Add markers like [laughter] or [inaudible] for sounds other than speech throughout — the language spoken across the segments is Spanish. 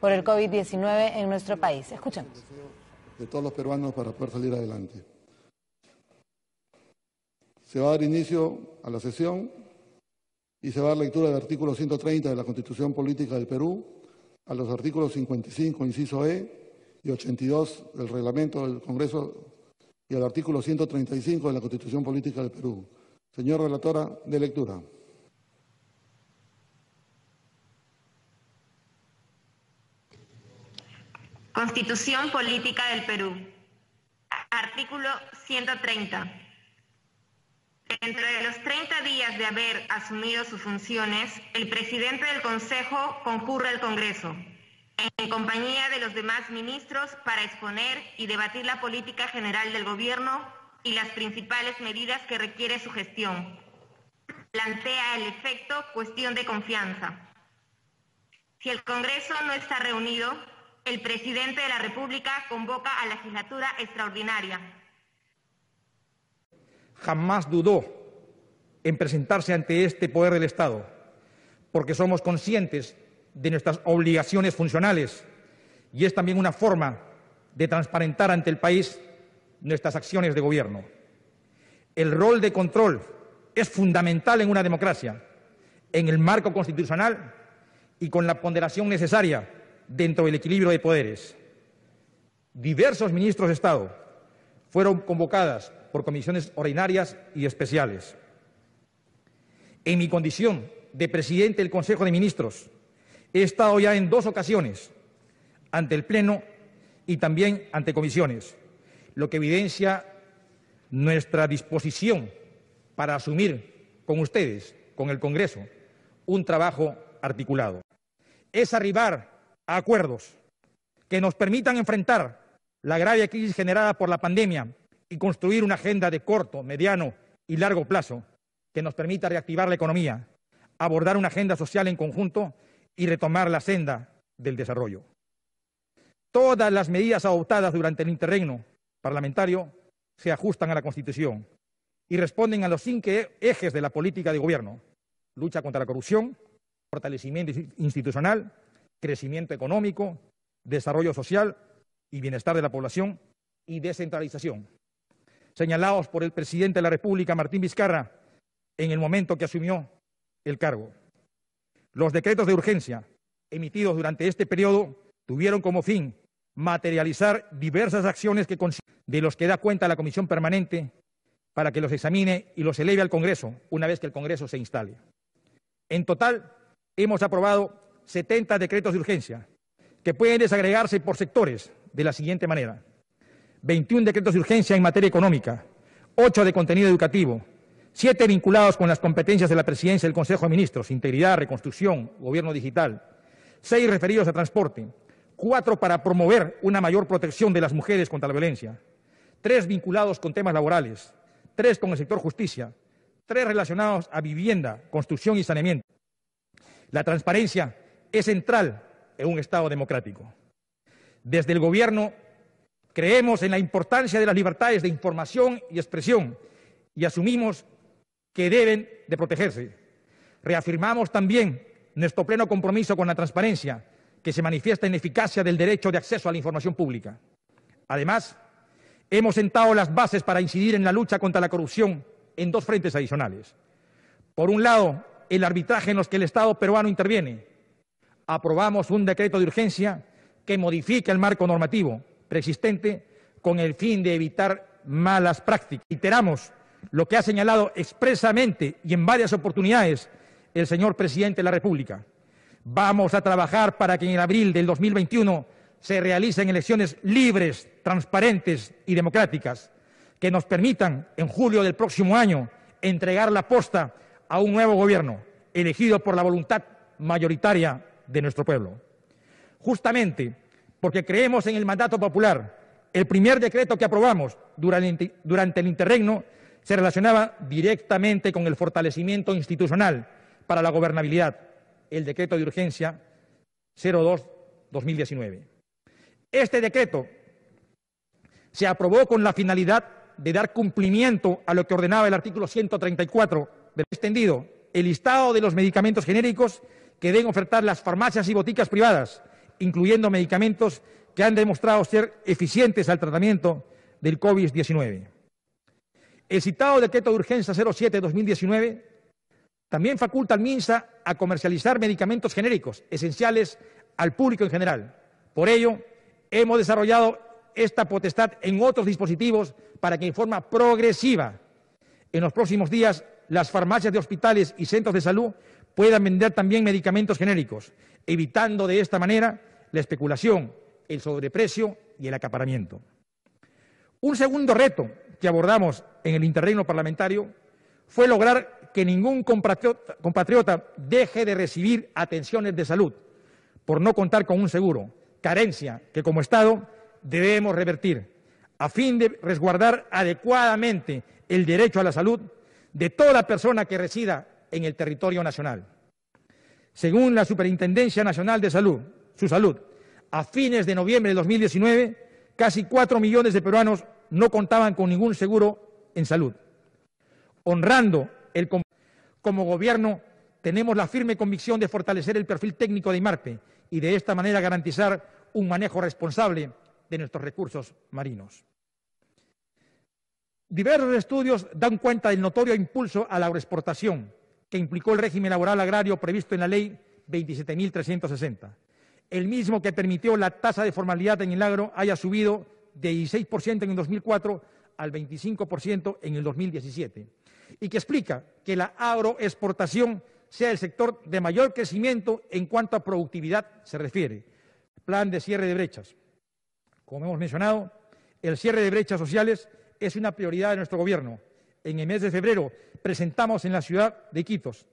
por el COVID-19 en nuestro país. Escuchemos. De todos los peruanos para poder salir adelante. Se va a dar inicio a la sesión y se va a dar lectura del artículo 130 de la Constitución Política del Perú, a los artículos 55, inciso E, y 82 del reglamento del Congreso y al artículo 135 de la Constitución Política del Perú. Señor relatora, de lectura. Constitución Política del Perú. Artículo 130. Dentro de los 30 días de haber asumido sus funciones, el presidente del Consejo concurre al Congreso, en compañía de los demás ministros, para exponer y debatir la política general del Gobierno y las principales medidas que requiere su gestión. Plantea el efecto cuestión de confianza. Si el Congreso no está reunido, el presidente de la República convoca a la legislatura extraordinaria. Jamás dudó en presentarse ante este poder del Estado, porque somos conscientes de nuestras obligaciones funcionales y es también una forma de transparentar ante el país nuestras acciones de gobierno. El rol de control es fundamental en una democracia, en el marco constitucional y con la ponderación necesaria dentro del equilibrio de poderes. Diversos ministros de Estado fueron convocadas por comisiones ordinarias y especiales. En mi condición de presidente del Consejo de Ministros, he estado ya en dos ocasiones ante el Pleno y también ante comisiones, lo que evidencia nuestra disposición para asumir con ustedes, con el Congreso, un trabajo articulado. Es arribar acuerdos que nos permitan enfrentar la grave crisis generada por la pandemia y construir una agenda de corto, mediano y largo plazo que nos permita reactivar la economía, abordar una agenda social en conjunto y retomar la senda del desarrollo. Todas las medidas adoptadas durante el interregno parlamentario se ajustan a la Constitución y responden a los cinco ejes de la política de gobierno. Lucha contra la corrupción, fortalecimiento institucional, crecimiento económico, desarrollo social y bienestar de la población y descentralización. Señalados por el presidente de la República, Martín Vizcarra, en el momento que asumió el cargo. Los decretos de urgencia emitidos durante este periodo tuvieron como fin materializar diversas acciones que de los que da cuenta la Comisión Permanente para que los examine y los eleve al Congreso una vez que el Congreso se instale. En total, hemos aprobado 70 decretos de urgencia, que pueden desagregarse por sectores de la siguiente manera. 21 decretos de urgencia en materia económica, 8 de contenido educativo, 7 vinculados con las competencias de la Presidencia del Consejo de Ministros, integridad, reconstrucción, gobierno digital, 6 referidos a transporte, 4 para promover una mayor protección de las mujeres contra la violencia, 3 vinculados con temas laborales, 3 con el sector justicia, 3 relacionados a vivienda, construcción y saneamiento. La transparencia es central en un Estado democrático. Desde el Gobierno creemos en la importancia de las libertades de información y expresión y asumimos que deben de protegerse. Reafirmamos también nuestro pleno compromiso con la transparencia que se manifiesta en eficacia del derecho de acceso a la información pública. Además, hemos sentado las bases para incidir en la lucha contra la corrupción en dos frentes adicionales. Por un lado, el arbitraje en los que el Estado peruano interviene, aprobamos un decreto de urgencia que modifique el marco normativo preexistente con el fin de evitar malas prácticas. Reiteramos lo que ha señalado expresamente y en varias oportunidades el señor presidente de la República. Vamos a trabajar para que en abril del 2021 se realicen elecciones libres, transparentes y democráticas que nos permitan en julio del próximo año entregar la posta a un nuevo gobierno elegido por la voluntad mayoritaria de nuestro pueblo. Justamente porque creemos en el mandato popular, el primer decreto que aprobamos durante, el interregno se relacionaba directamente con el fortalecimiento institucional para la gobernabilidad, el decreto de urgencia 02-2019. Este decreto se aprobó con la finalidad de dar cumplimiento a lo que ordenaba el artículo 134 del extendido, el listado de los medicamentos genéricos que deben ofertar las farmacias y boticas privadas, incluyendo medicamentos que han demostrado ser eficientes al tratamiento del COVID-19. El citado decreto de urgencia 07-2019 también faculta al MINSA a comercializar medicamentos genéricos esenciales al público en general. Por ello, hemos desarrollado esta potestad en otros dispositivos para que en forma progresiva en los próximos días las farmacias de hospitales y centros de salud puedan vender también medicamentos genéricos, evitando de esta manera la especulación, el sobreprecio y el acaparamiento. Un segundo reto que abordamos en el interreino parlamentario fue lograr que ningún compatriota, deje de recibir atenciones de salud por no contar con un seguro, carencia que como Estado debemos revertir, a fin de resguardar adecuadamente el derecho a la salud de toda persona que resida en el territorio nacional. Según la Superintendencia Nacional de Salud, su salud, a fines de noviembre de 2019, casi cuatro millones de peruanos no contaban con ningún seguro en salud. Honrando el como gobierno, tenemos la firme convicción de fortalecer el perfil técnico de IMARPE y de esta manera garantizar un manejo responsable de nuestros recursos marinos. Diversos estudios dan cuenta del notorio impulso a la agroexportación, que implicó el régimen laboral agrario previsto en la Ley 27.360, el mismo que permitió la tasa de formalidad en el agro haya subido de 16% en el 2004 al 25% en el 2017, y que explica que la agroexportación sea el sector de mayor crecimiento en cuanto a productividad se refiere. Plan de cierre de brechas. Como hemos mencionado, el cierre de brechas sociales es una prioridad de nuestro Gobierno en el mes de febrero presentamos en la ciudad de Quitos,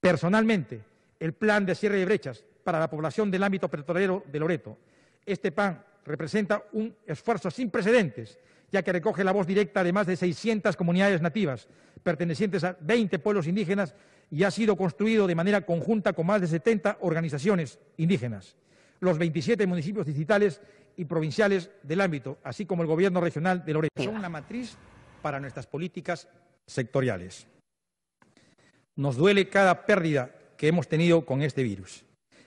personalmente, el plan de cierre de brechas para la población del ámbito petrolero de Loreto. Este plan representa un esfuerzo sin precedentes, ya que recoge la voz directa de más de 600 comunidades nativas, pertenecientes a 20 pueblos indígenas, y ha sido construido de manera conjunta con más de 70 organizaciones indígenas, los 27 municipios digitales y provinciales del ámbito, así como el gobierno regional de Loreto. Son la matriz para nuestras políticas sectoriales. Nos duele cada pérdida que hemos tenido con este virus.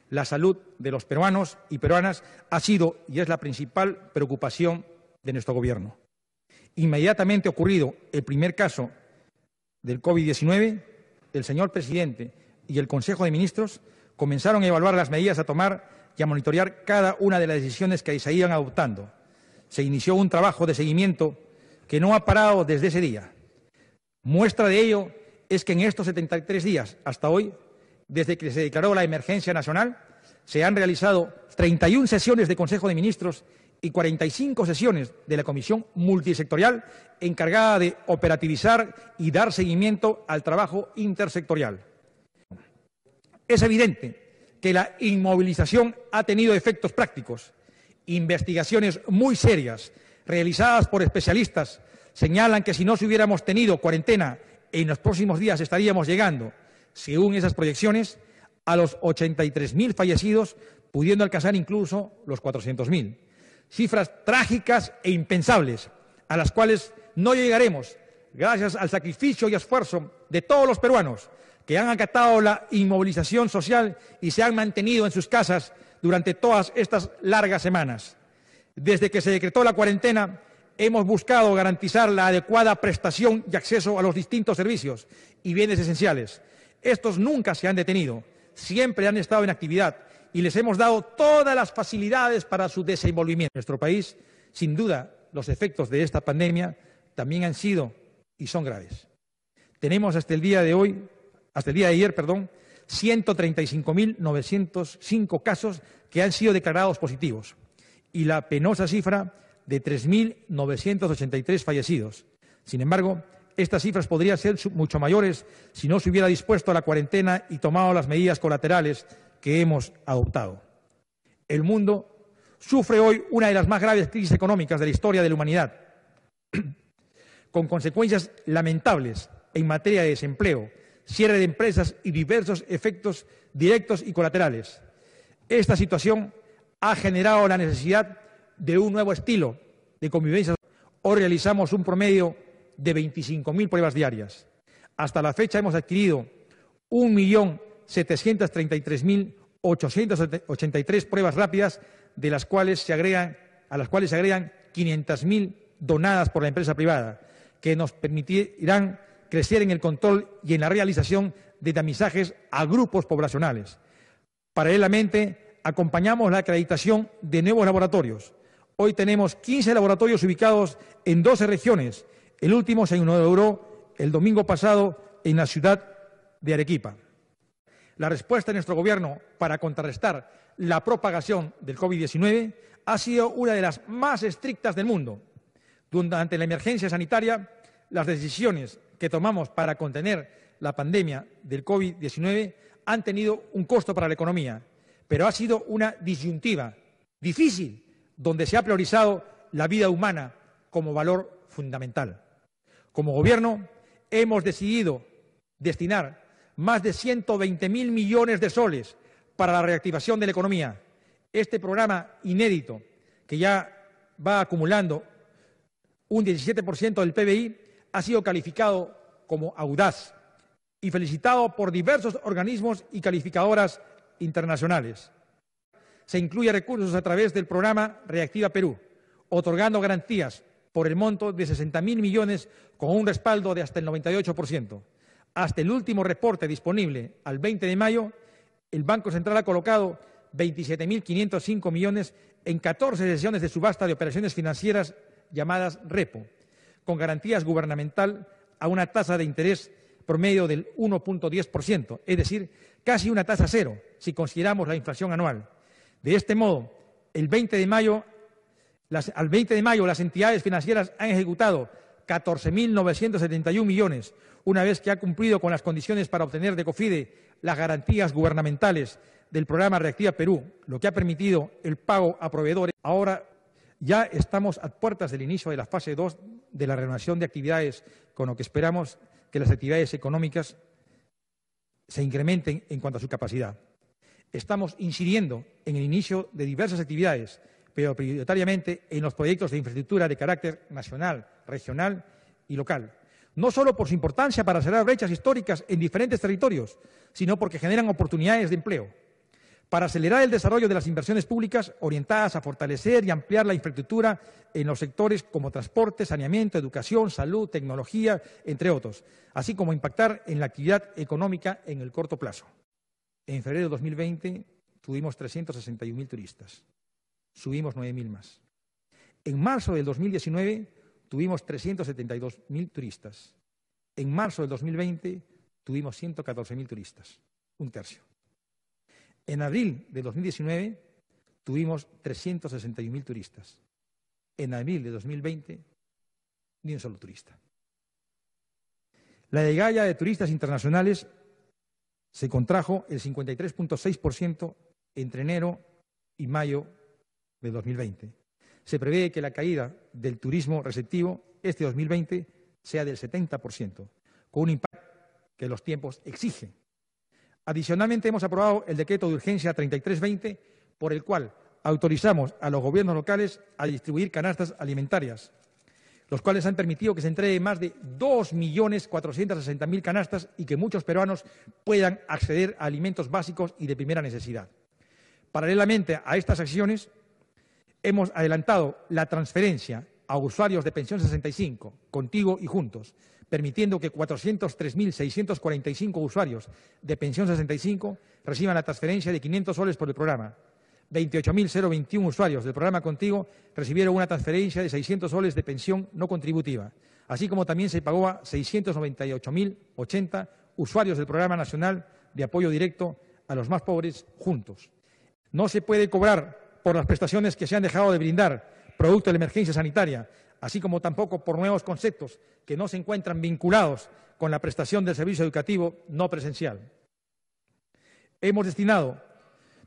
La salud de los peruanos y peruanas ha sido y es la principal preocupación de nuestro Gobierno. Inmediatamente ocurrido el primer caso del COVID-19, el señor presidente y el Consejo de Ministros comenzaron a evaluar las medidas a tomar y a monitorear cada una de las decisiones que se iban adoptando. Se inició un trabajo de seguimiento que no ha parado desde ese día. Muestra de ello es que en estos 73 días hasta hoy, desde que se declaró la emergencia nacional, se han realizado 31 sesiones de Consejo de Ministros y 45 sesiones de la Comisión Multisectorial encargada de operativizar y dar seguimiento al trabajo intersectorial. Es evidente que la inmovilización ha tenido efectos prácticos, investigaciones muy serias realizadas por especialistas señalan que si no se hubiéramos tenido cuarentena, en los próximos días estaríamos llegando, según esas proyecciones, a los 83.000 fallecidos, pudiendo alcanzar incluso los 400.000. Cifras trágicas e impensables, a las cuales no llegaremos gracias al sacrificio y esfuerzo de todos los peruanos que han acatado la inmovilización social y se han mantenido en sus casas durante todas estas largas semanas. Desde que se decretó la cuarentena, hemos buscado garantizar la adecuada prestación y acceso a los distintos servicios y bienes esenciales. Estos nunca se han detenido, siempre han estado en actividad y les hemos dado todas las facilidades para su desenvolvimiento. En nuestro país, sin duda, los efectos de esta pandemia también han sido y son graves. Tenemos hasta el día de hoy, hasta el día de ayer, perdón, 135.905 casos que han sido declarados positivos, y la penosa cifra de 3.983 fallecidos. Sin embargo, estas cifras podrían ser mucho mayores si no se hubiera dispuesto a la cuarentena y tomado las medidas colaterales que hemos adoptado. El mundo sufre hoy una de las más graves crisis económicas de la historia de la humanidad, [clears throat] con consecuencias lamentables en materia de desempleo, cierre de empresas y diversos efectos directos y colaterales. Esta situación ha generado la necesidad de un nuevo estilo de convivencia. Hoy realizamos un promedio de 25.000 pruebas diarias. Hasta la fecha hemos adquirido 1.733.883 pruebas rápidas, de las cuales se agregan, a las cuales se agregan 500.000 donadas por la empresa privada, que nos permitirán crecer en el control y en la realización de tamizajes a grupos poblacionales. Paralelamente, acompañamos la acreditación de nuevos laboratorios. Hoy tenemos 15 laboratorios ubicados en 12 regiones. El último se inauguró el domingo pasado en la ciudad de Arequipa. La respuesta de nuestro Gobierno para contrarrestar la propagación del COVID-19 ha sido una de las más estrictas del mundo. Durante la emergencia sanitaria, las decisiones que tomamos para contener la pandemia del COVID-19 han tenido un costo para la economía, pero ha sido una disyuntiva difícil, donde se ha priorizado la vida humana como valor fundamental. Como Gobierno hemos decidido destinar más de 120.000 millones de soles para la reactivación de la economía. Este programa inédito, que ya va acumulando un 17% del PBI, ha sido calificado como audaz y felicitado por diversos organismos y calificadoras internacionales. Se incluye recursos a través del programa Reactiva Perú, otorgando garantías por el monto de 60.000 millones con un respaldo de hasta el 98%. Hasta el último reporte disponible al 20 de mayo, el Banco Central ha colocado 27.505 millones en 14 sesiones de subasta de operaciones financieras llamadas repo, con garantías gubernamental a una tasa de interés promedio del 1.10%, es decir, casi una tasa cero si consideramos la inflación anual. De este modo, de mayo, las, al 20 de mayo las entidades financieras han ejecutado 14.971 millones, una vez que ha cumplido con las condiciones para obtener de COFIDE las garantías gubernamentales del programa Reactiva Perú, lo que ha permitido el pago a proveedores. Ahora ya estamos a puertas del inicio de la fase 2 de la renovación de actividades, con lo que esperamos que las actividades económicas se incrementen en cuanto a su capacidad. Estamos incidiendo en el inicio de diversas actividades, pero prioritariamente en los proyectos de infraestructura de carácter nacional, regional y local. No solo por su importancia para cerrar brechas históricas en diferentes territorios, sino porque generan oportunidades de empleo para acelerar el desarrollo de las inversiones públicas orientadas a fortalecer y ampliar la infraestructura en los sectores como transporte, saneamiento, educación, salud, tecnología, entre otros, así como impactar en la actividad económica en el corto plazo. En febrero de 2020 tuvimos 361.000 turistas, subimos 9.000 más. En marzo del 2019 tuvimos 372.000 turistas. En marzo del 2020 tuvimos 114.000 turistas, un tercio. En abril de 2019 tuvimos 361.000 turistas. En abril de 2020, ni un solo turista. La llegada de turistas internacionales se contrajo el 53.6% entre enero y mayo de 2020. Se prevé que la caída del turismo receptivo este 2020 sea del 70%, con un impacto que los tiempos exigen Adicionalmente, hemos aprobado el decreto de urgencia 3320, por el cual autorizamos a los gobiernos locales a distribuir canastas alimentarias, los cuales han permitido que se entregue más de 2.460.000 canastas y que muchos peruanos puedan acceder a alimentos básicos y de primera necesidad. Paralelamente a estas acciones, hemos adelantado la transferencia a usuarios de Pensión 65, contigo y juntos, permitiendo que 403.645 usuarios de Pensión 65 reciban la transferencia de 500 soles por el programa. 28.021 usuarios del programa Contigo recibieron una transferencia de 600 soles de pensión no contributiva, así como también se pagó a 698.080 usuarios del Programa Nacional de Apoyo Directo a los Más Pobres Juntos. No se puede cobrar por las prestaciones que se han dejado de brindar producto de la emergencia sanitaria, así como tampoco por nuevos conceptos que no se encuentran vinculados con la prestación del servicio educativo no presencial. Hemos destinado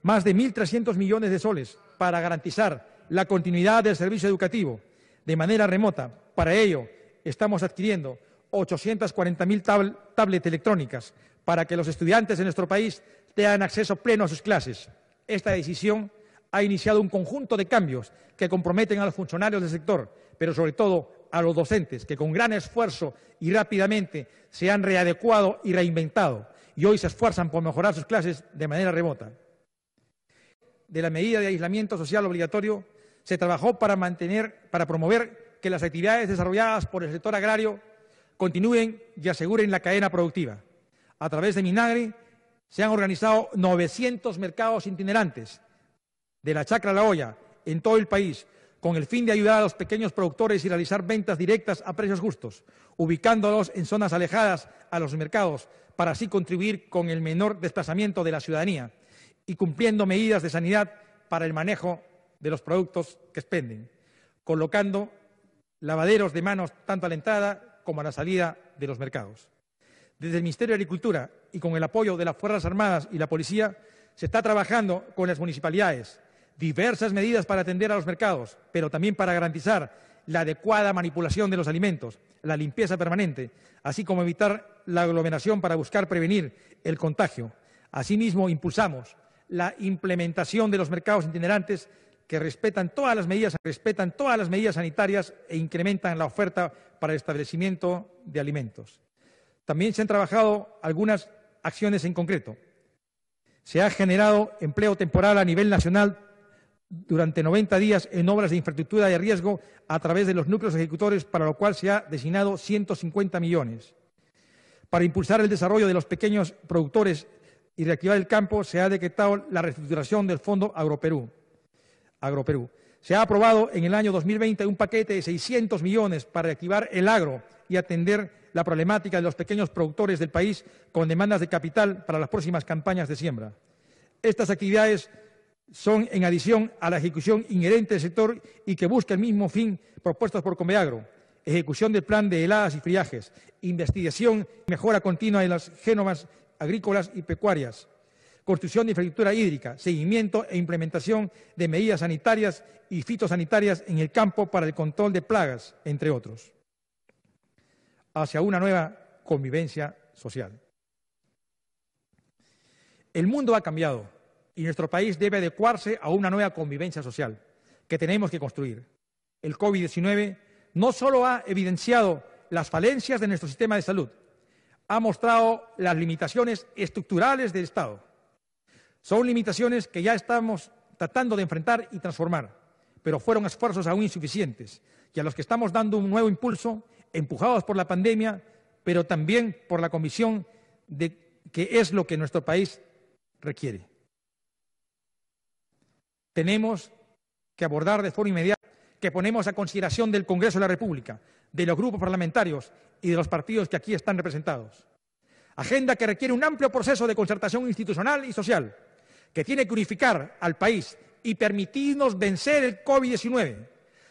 más de 1.300 millones de soles para garantizar la continuidad del servicio educativo de manera remota. Para ello, estamos adquiriendo 840.000 tablets electrónicas para que los estudiantes de nuestro país tengan acceso pleno a sus clases. Esta decisión ha iniciado un conjunto de cambios que comprometen a los funcionarios del sector pero sobre todo a los docentes, que con gran esfuerzo y rápidamente se han readecuado y reinventado y hoy se esfuerzan por mejorar sus clases de manera remota. De la medida de aislamiento social obligatorio, se trabajó para mantener, para promover que las actividades desarrolladas por el sector agrario continúen y aseguren la cadena productiva. A través de Minagri se han organizado 900 mercados itinerantes de la Chacra a la Olla en todo el país, con el fin de ayudar a los pequeños productores y realizar ventas directas a precios justos, ubicándolos en zonas alejadas a los mercados para así contribuir con el menor desplazamiento de la ciudadanía y cumpliendo medidas de sanidad para el manejo de los productos que expenden, colocando lavaderos de manos tanto a la entrada como a la salida de los mercados. Desde el Ministerio de Agricultura y con el apoyo de las Fuerzas Armadas y la Policía, se está trabajando con las municipalidades, diversas medidas para atender a los mercados, pero también para garantizar la adecuada manipulación de los alimentos, la limpieza permanente, así como evitar la aglomeración para buscar prevenir el contagio. Asimismo, impulsamos la implementación de los mercados itinerantes que respetan todas las medidas, respetan todas las medidas sanitarias e incrementan la oferta para el establecimiento de alimentos. También se han trabajado algunas acciones en concreto. Se ha generado empleo temporal a nivel nacional durante 90 días en obras de infraestructura de riesgo a través de los núcleos ejecutores, para lo cual se ha designado 150 millones. Para impulsar el desarrollo de los pequeños productores y reactivar el campo, se ha decretado la reestructuración del Fondo Agroperú. Agroperú. Se ha aprobado en el año 2020 un paquete de 600 millones para reactivar el agro y atender la problemática de los pequeños productores del país con demandas de capital para las próximas campañas de siembra. Estas actividades son en adición a la ejecución inherente del sector y que busca el mismo fin propuestas por Comeagro, ejecución del plan de heladas y friajes, investigación y mejora continua de las genomas agrícolas y pecuarias, construcción de infraestructura hídrica, seguimiento e implementación de medidas sanitarias y fitosanitarias en el campo para el control de plagas, entre otros, hacia una nueva convivencia social. El mundo ha cambiado y nuestro país debe adecuarse a una nueva convivencia social que tenemos que construir. El COVID-19 no solo ha evidenciado las falencias de nuestro sistema de salud, ha mostrado las limitaciones estructurales del Estado. Son limitaciones que ya estamos tratando de enfrentar y transformar, pero fueron esfuerzos aún insuficientes y a los que estamos dando un nuevo impulso, empujados por la pandemia, pero también por la convicción de que es lo que nuestro país requiere tenemos que abordar de forma inmediata, que ponemos a consideración del Congreso de la República, de los grupos parlamentarios y de los partidos que aquí están representados. Agenda que requiere un amplio proceso de concertación institucional y social, que tiene que unificar al país y permitirnos vencer el COVID-19,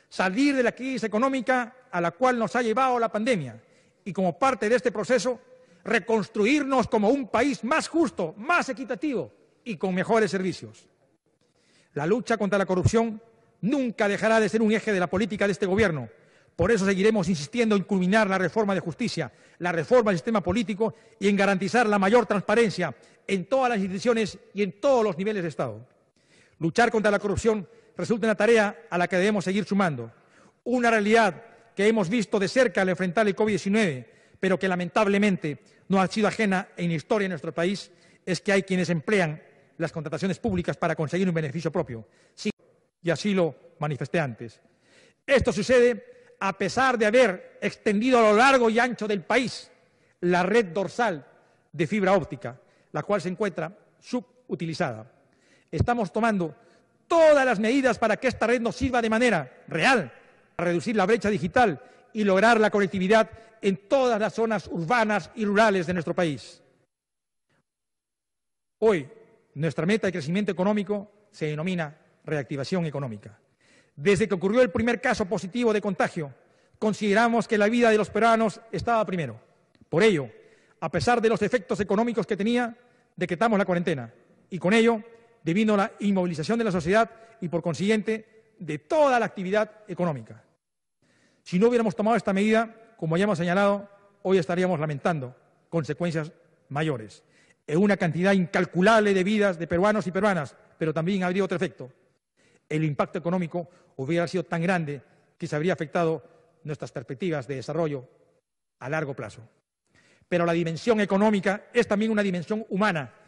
salir de la crisis económica a la cual nos ha llevado la pandemia y como parte de este proceso reconstruirnos como un país más justo, más equitativo y con mejores servicios. La lucha contra la corrupción nunca dejará de ser un eje de la política de este Gobierno. Por eso seguiremos insistiendo en culminar la reforma de justicia, la reforma del sistema político y en garantizar la mayor transparencia en todas las instituciones y en todos los niveles de Estado. Luchar contra la corrupción resulta una tarea a la que debemos seguir sumando, una realidad que hemos visto de cerca al enfrentar el COVID-19, pero que lamentablemente no ha sido ajena en historia de nuestro país, es que hay quienes emplean las contrataciones públicas para conseguir un beneficio propio. Sí, y así lo manifesté antes. Esto sucede a pesar de haber extendido a lo largo y ancho del país la red dorsal de fibra óptica, la cual se encuentra subutilizada. Estamos tomando todas las medidas para que esta red nos sirva de manera real para reducir la brecha digital y lograr la conectividad en todas las zonas urbanas y rurales de nuestro país. Hoy, nuestra meta de crecimiento económico se denomina reactivación económica. Desde que ocurrió el primer caso positivo de contagio, consideramos que la vida de los peruanos estaba primero. Por ello, a pesar de los efectos económicos que tenía, decretamos la cuarentena y con ello a la inmovilización de la sociedad y por consiguiente de toda la actividad económica. Si no hubiéramos tomado esta medida, como ya hemos señalado, hoy estaríamos lamentando consecuencias mayores en una cantidad incalculable de vidas de peruanos y peruanas, pero también habría otro efecto. El impacto económico hubiera sido tan grande que se habría afectado nuestras perspectivas de desarrollo a largo plazo. Pero la dimensión económica es también una dimensión humana